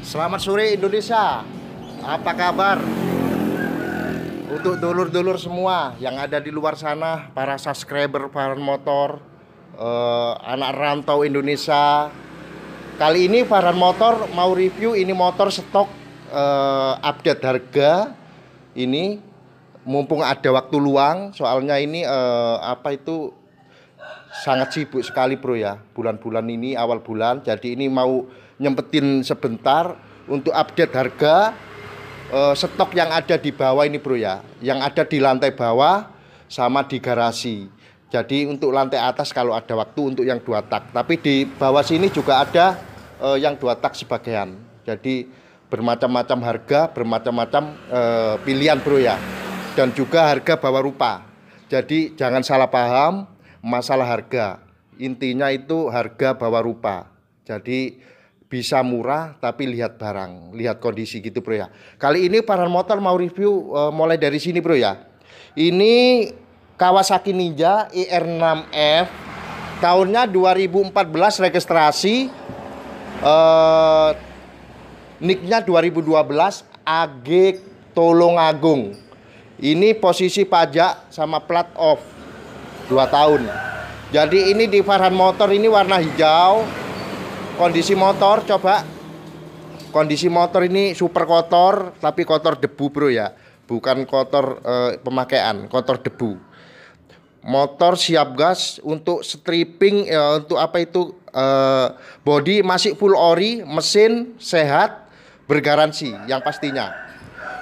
Selamat sore Indonesia. Apa kabar? untuk dulur-dulur semua yang ada di luar sana para subscriber Farhan Motor eh, anak rantau Indonesia kali ini Farhan Motor mau review ini motor stok eh, update harga ini mumpung ada waktu luang soalnya ini eh, apa itu sangat sibuk sekali bro ya bulan-bulan ini awal bulan jadi ini mau nyempetin sebentar untuk update harga uh, stok yang ada di bawah ini bro ya, yang ada di lantai bawah sama di garasi. Jadi untuk lantai atas kalau ada waktu untuk yang dua tak, tapi di bawah sini juga ada uh, yang dua tak sebagian. Jadi bermacam-macam harga, bermacam-macam uh, pilihan bro ya, dan juga harga bawah rupa. Jadi jangan salah paham masalah harga. Intinya itu harga bawah rupa. Jadi bisa murah tapi lihat barang, lihat kondisi gitu bro ya. Kali ini Farhan Motor mau review uh, mulai dari sini bro ya. Ini Kawasaki Ninja IR6F tahunnya 2014 registrasi uh, nicknya 2012 AG Agung. Ini posisi pajak sama plat off 2 tahun. Jadi ini di Farhan Motor ini warna hijau kondisi motor coba kondisi motor ini super kotor tapi kotor debu bro ya bukan kotor eh, pemakaian kotor debu motor siap gas untuk stripping ya, untuk apa itu eh, body masih full ori mesin sehat bergaransi yang pastinya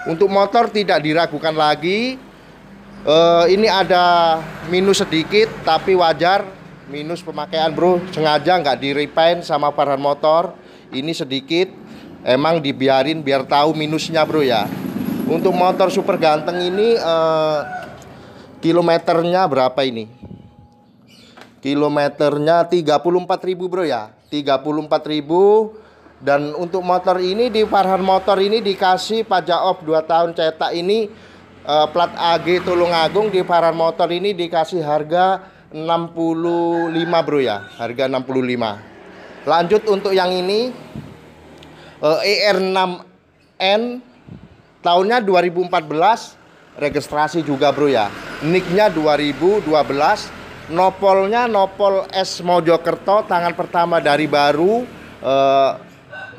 untuk motor tidak diragukan lagi eh, ini ada minus sedikit tapi wajar minus pemakaian bro sengaja nggak di sama parhan motor ini sedikit emang dibiarin biar tahu minusnya bro ya untuk motor super ganteng ini eh, kilometernya berapa ini kilometernya 34.000 bro ya 34.000 dan untuk motor ini di Farhan motor ini dikasih pajak off 2 tahun cetak ini eh, plat AG Tulungagung di Farhan motor ini dikasih harga 65 bro ya harga 65 lanjut untuk yang ini ER6N eh, e tahunnya 2014 registrasi juga bro ya nicknya 2012 nopolnya nopol S Mojokerto tangan pertama dari baru eh,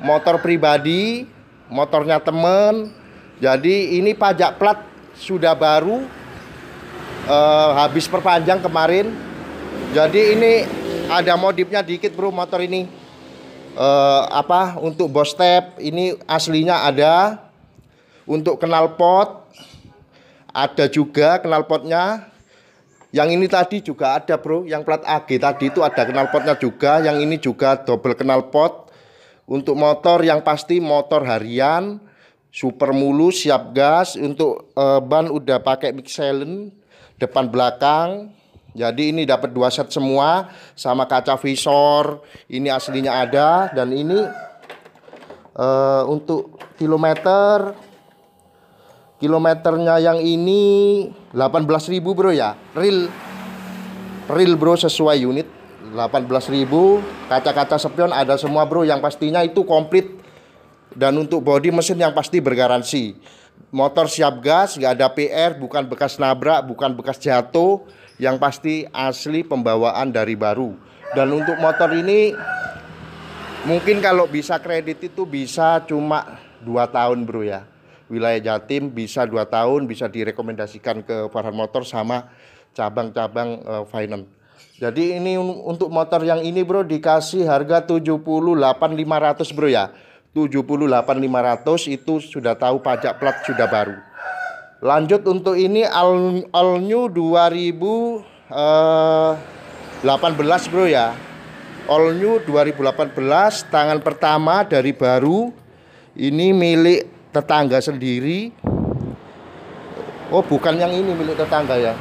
motor pribadi motornya temen jadi ini pajak plat sudah baru uh, habis perpanjang kemarin. Jadi ini ada modifnya dikit bro motor ini. Uh, apa untuk bos step ini aslinya ada. Untuk knalpot ada juga knalpotnya. Yang ini tadi juga ada bro, yang plat AG tadi itu ada knalpotnya juga. Yang ini juga double knalpot. Untuk motor yang pasti motor harian super mulus siap gas untuk uh, ban udah pakai Michelin depan belakang. Jadi ini dapat dua set semua sama kaca visor. Ini aslinya ada dan ini uh, untuk kilometer kilometernya yang ini 18.000 bro ya real real bro sesuai unit 18.000 kaca-kaca spion ada semua bro yang pastinya itu komplit dan untuk body mesin yang pasti bergaransi motor siap gas, nggak ada PR, bukan bekas nabrak, bukan bekas jatuh, yang pasti asli pembawaan dari baru. Dan untuk motor ini mungkin kalau bisa kredit itu bisa cuma dua tahun bro ya. Wilayah Jatim bisa dua tahun bisa direkomendasikan ke Farhan Motor sama cabang-cabang uh, finance. Jadi ini untuk motor yang ini bro dikasih harga 78.500 bro ya. 78.500 itu sudah tahu pajak plat sudah baru. Lanjut untuk ini all, all new 2018 eh, bro ya. All new 2018 tangan pertama dari baru. Ini milik tetangga sendiri. Oh, bukan yang ini milik tetangga ya.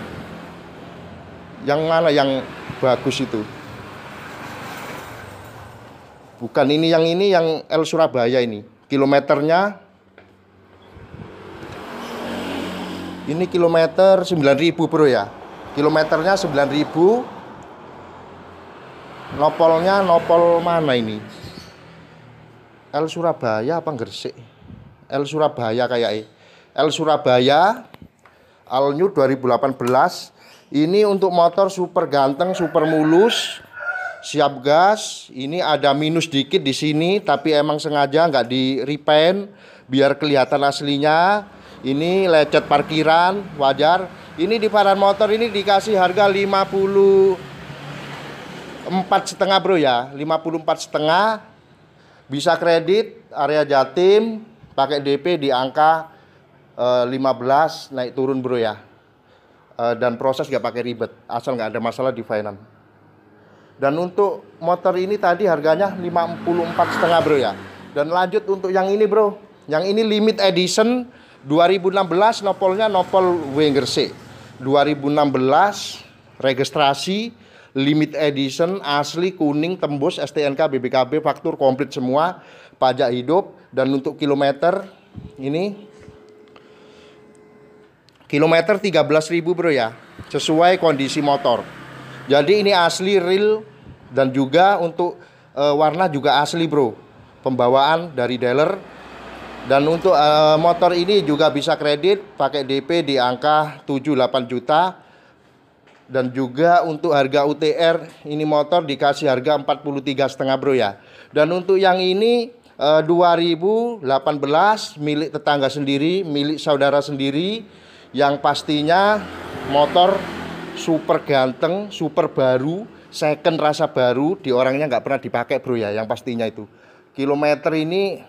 Yang mana yang bagus itu? Bukan ini yang ini yang El Surabaya ini. Kilometernya ini kilometer 9000 bro ya kilometernya 9000 nopolnya nopol mana ini El Surabaya apa Gresik El Surabaya kayak e. El Surabaya All New 2018 ini untuk motor super ganteng super mulus siap gas ini ada minus dikit di sini tapi emang sengaja nggak di repaint biar kelihatan aslinya ini lecet parkiran wajar ini di paran motor ini dikasih harga 54 setengah bro ya 54 setengah bisa kredit area jatim pakai DP di angka 15 eh, naik turun bro ya eh, dan proses nggak pakai ribet asal nggak ada masalah di finance dan untuk motor ini tadi harganya 54 setengah bro ya. Dan lanjut untuk yang ini bro. Yang ini limit edition 2016 nopolnya nopol C. 2016 registrasi limit edition asli kuning tembus STNK BBKB faktur komplit semua pajak hidup dan untuk kilometer ini kilometer 13.000 bro ya sesuai kondisi motor jadi ini asli real dan juga untuk uh, warna juga asli, Bro. Pembawaan dari dealer. Dan untuk uh, motor ini juga bisa kredit pakai DP di angka 7-8 juta. Dan juga untuk harga UTR ini motor dikasih harga setengah Bro ya. Dan untuk yang ini 2018 eh, milik tetangga sendiri, milik saudara sendiri yang pastinya motor super ganteng, super baru, second rasa baru di orangnya nggak pernah dipakai bro ya, yang pastinya itu. Kilometer ini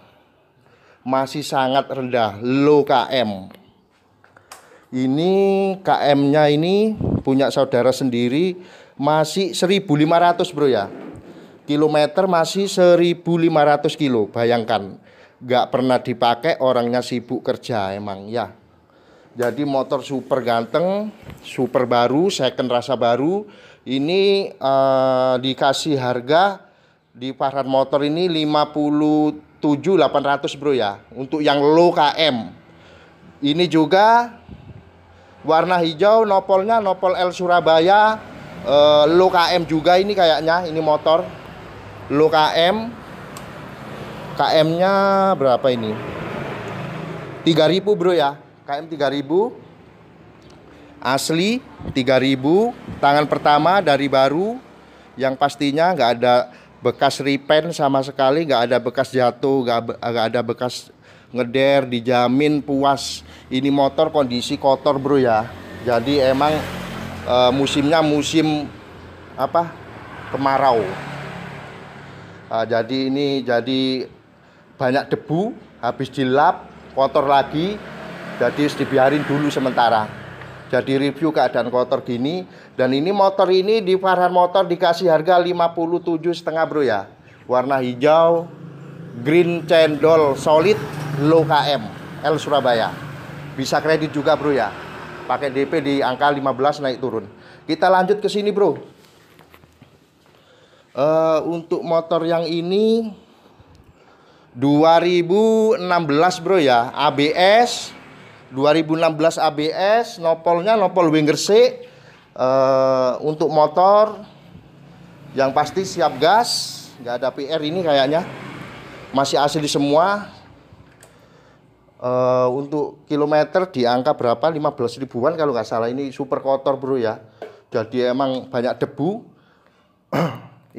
masih sangat rendah, low KM. Ini KM-nya ini punya saudara sendiri masih 1500 bro ya. Kilometer masih 1500 kilo, bayangkan. Nggak pernah dipakai, orangnya sibuk kerja emang ya. Jadi motor super ganteng, super baru, second rasa baru. Ini uh, dikasih harga di pasar Motor ini 57.800 bro ya. Untuk yang low KM. Ini juga warna hijau nopolnya nopol L Surabaya uh, low KM juga ini kayaknya ini motor low KM KM-nya berapa ini? 3000 bro ya KM 3000 asli 3000 tangan pertama dari baru yang pastinya nggak ada bekas repaint sama sekali nggak ada bekas jatuh nggak ada bekas ngeder dijamin puas ini motor kondisi kotor bro ya jadi emang e, musimnya musim apa kemarau e, jadi ini jadi banyak debu habis dilap kotor lagi jadi dibiarin dulu sementara. Jadi review keadaan kotor gini dan ini motor ini di Farhan motor dikasih harga 57 setengah bro ya. Warna hijau, green cendol solid low KM L Surabaya. Bisa kredit juga bro ya. Pakai DP di angka 15 naik turun. Kita lanjut ke sini bro. Uh, untuk motor yang ini 2016 bro ya ABS 2016 ABS, nopolnya nopol Winger uh, eh, untuk motor yang pasti siap gas, nggak ada PR ini kayaknya. Masih asli semua. Uh, untuk kilometer di angka berapa? 15 ribuan kalau nggak salah. Ini super kotor, Bro ya. Jadi emang banyak debu.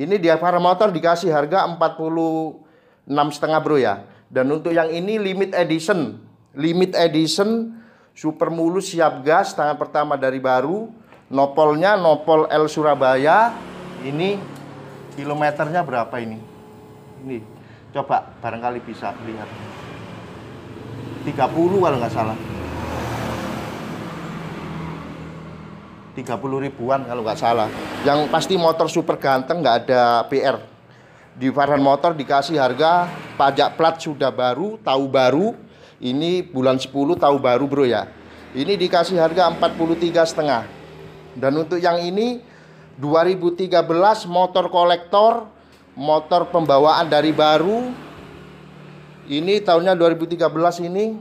ini dia para motor dikasih harga 46 setengah, Bro ya. Dan untuk yang ini limit edition limit edition super mulus siap gas tangan pertama dari baru nopolnya nopol L Surabaya ini kilometernya berapa ini ini coba barangkali bisa lihat 30 kalau nggak salah 30 ribuan kalau nggak salah yang pasti motor super ganteng nggak ada PR di Farhan Motor dikasih harga pajak plat sudah baru tahu baru ini bulan 10 tahun baru bro ya. Ini dikasih harga 43 setengah. Dan untuk yang ini 2013 motor kolektor, motor pembawaan dari baru. Ini tahunnya 2013 ini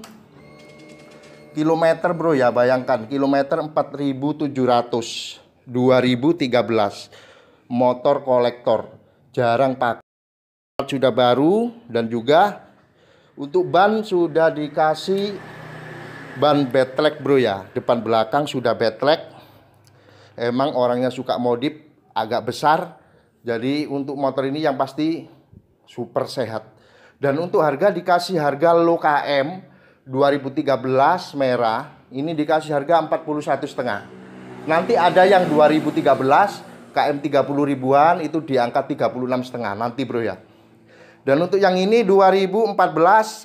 kilometer bro ya bayangkan kilometer 4700 2013 motor kolektor jarang pakai sudah baru dan juga untuk ban sudah dikasih ban betlek bro ya. Depan belakang sudah betlek. Emang orangnya suka modif agak besar. Jadi untuk motor ini yang pasti super sehat. Dan untuk harga dikasih harga low KM 2013 merah. Ini dikasih harga 41 setengah. Nanti ada yang 2013 KM 30 ribuan itu diangkat 36 setengah nanti bro ya. Dan untuk yang ini 2014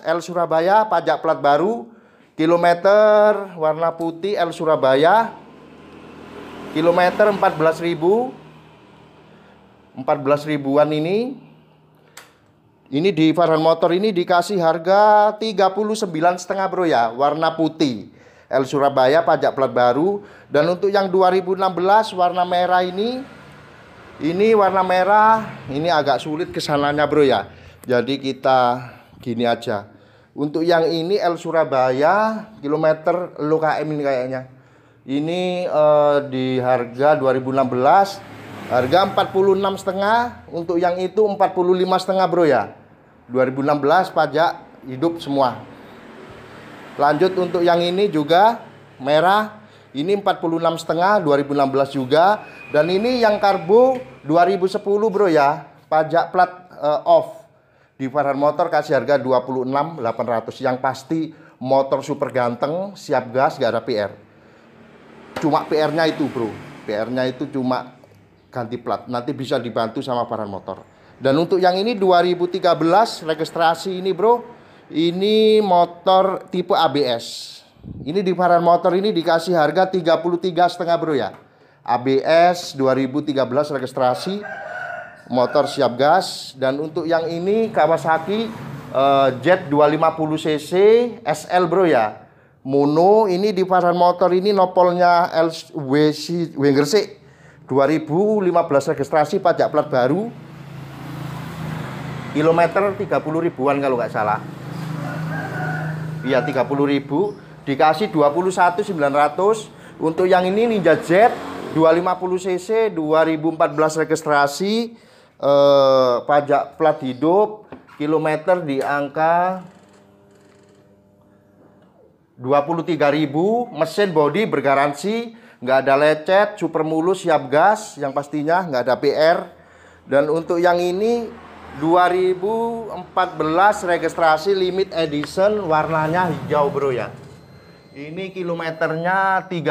L Surabaya pajak plat baru kilometer warna putih L Surabaya kilometer 14.000 14 ribuan ini ini di Farhan Motor ini dikasih harga 39 setengah bro ya warna putih L Surabaya pajak plat baru dan untuk yang 2016 warna merah ini ini warna merah ini agak sulit kesananya bro ya jadi kita gini aja. Untuk yang ini L Surabaya kilometer lo ini kayaknya. Ini uh, di harga 2016 harga 46 setengah untuk yang itu 45 setengah bro ya 2016 pajak hidup semua lanjut untuk yang ini juga merah ini 46 setengah 2016 juga dan ini yang ribu 2010 bro ya pajak plat uh, off di Farhan Motor kasih harga 26.800 yang pasti motor super ganteng siap gas gak ada PR cuma PR-nya itu bro PR-nya itu cuma ganti plat nanti bisa dibantu sama Farhan Motor dan untuk yang ini 2013 registrasi ini bro ini motor tipe ABS ini di Farhan Motor ini dikasih harga 33 setengah bro ya ABS 2013 registrasi motor siap gas dan untuk yang ini Kawasaki uh, Jet 250 cc SL bro ya Mono ini di pasar motor ini nopolnya LWC Wengersik 2015 registrasi pajak plat baru kilometer 30 ribuan kalau nggak salah iya 30 ribu dikasih 21.900 untuk yang ini Ninja Jet 250 cc 2014 registrasi eh, pajak plat hidup kilometer di angka 23.000 mesin body bergaransi nggak ada lecet super mulus siap gas yang pastinya nggak ada PR dan untuk yang ini 2014 registrasi limit edition warnanya hijau bro ya ini kilometernya 30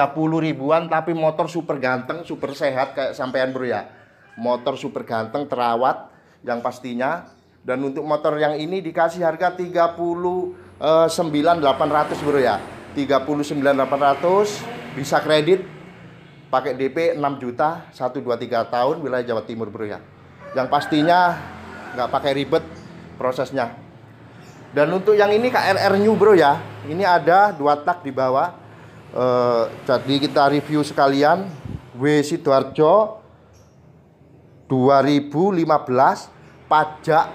ribuan tapi motor super ganteng super sehat kayak sampean bro ya motor super ganteng terawat yang pastinya dan untuk motor yang ini dikasih harga 39.800 bro ya 39.800 bisa kredit pakai DP 6 juta 123 tahun wilayah Jawa Timur bro ya yang pastinya nggak pakai ribet prosesnya dan untuk yang ini KRR New bro ya ini ada dua tak di bawah e, jadi kita review sekalian W Sidoarjo 2015 pajak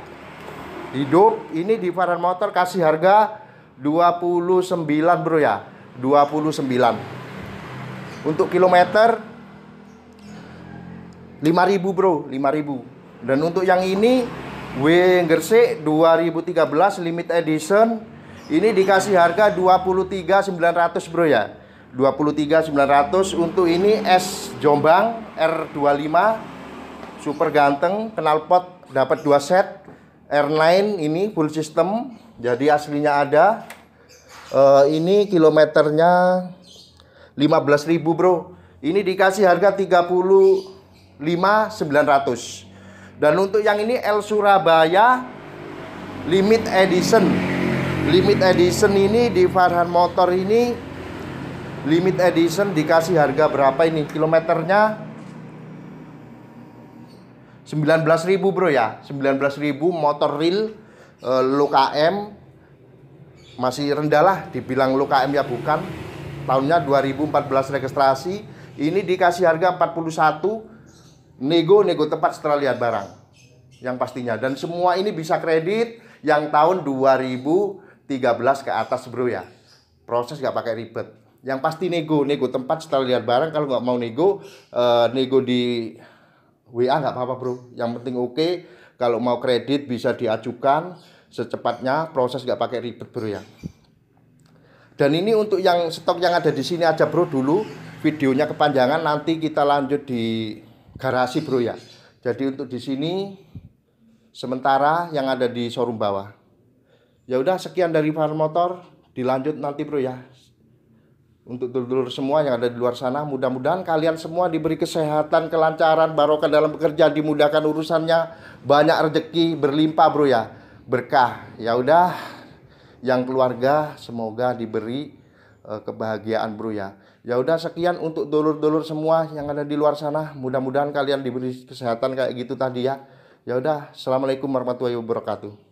hidup ini di Farhan Motor kasih harga 29 bro ya 29 untuk kilometer 5000 bro 5000 dan untuk yang ini W Gersik 2013 limit edition ini dikasih harga 23.900 bro ya 23.900 untuk ini S Jombang R25 super ganteng knalpot dapat dua set R9 ini full system jadi aslinya ada uh, ini kilometernya 15.000 bro ini dikasih harga 35.900 dan untuk yang ini L Surabaya limit edition limit edition ini di Farhan Motor ini limit edition dikasih harga berapa ini kilometernya 19.000 bro ya 19.000 motor real e, low KM masih rendah lah dibilang low KM ya bukan tahunnya 2014 registrasi ini dikasih harga 41 nego nego tepat setelah lihat barang yang pastinya dan semua ini bisa kredit yang tahun 2013 ke atas bro ya proses nggak pakai ribet yang pasti nego nego tempat setelah lihat barang kalau nggak mau nego e, nego di WA nggak apa-apa bro. Yang penting oke. Okay. Kalau mau kredit bisa diajukan secepatnya. Proses nggak pakai ribet bro ya. Dan ini untuk yang stok yang ada di sini aja bro dulu. Videonya kepanjangan nanti kita lanjut di garasi bro ya. Jadi untuk di sini sementara yang ada di showroom bawah. Ya udah sekian dari motor. Dilanjut nanti bro ya untuk dulur-dulur semua yang ada di luar sana, mudah-mudahan kalian semua diberi kesehatan, kelancaran, barokah dalam bekerja, dimudahkan urusannya, banyak rezeki, berlimpah bro ya, berkah. Ya udah, yang keluarga semoga diberi uh, kebahagiaan bro ya. Ya udah sekian untuk dulur-dulur semua yang ada di luar sana, mudah-mudahan kalian diberi kesehatan kayak gitu tadi ya. Ya udah, assalamualaikum warahmatullahi wabarakatuh.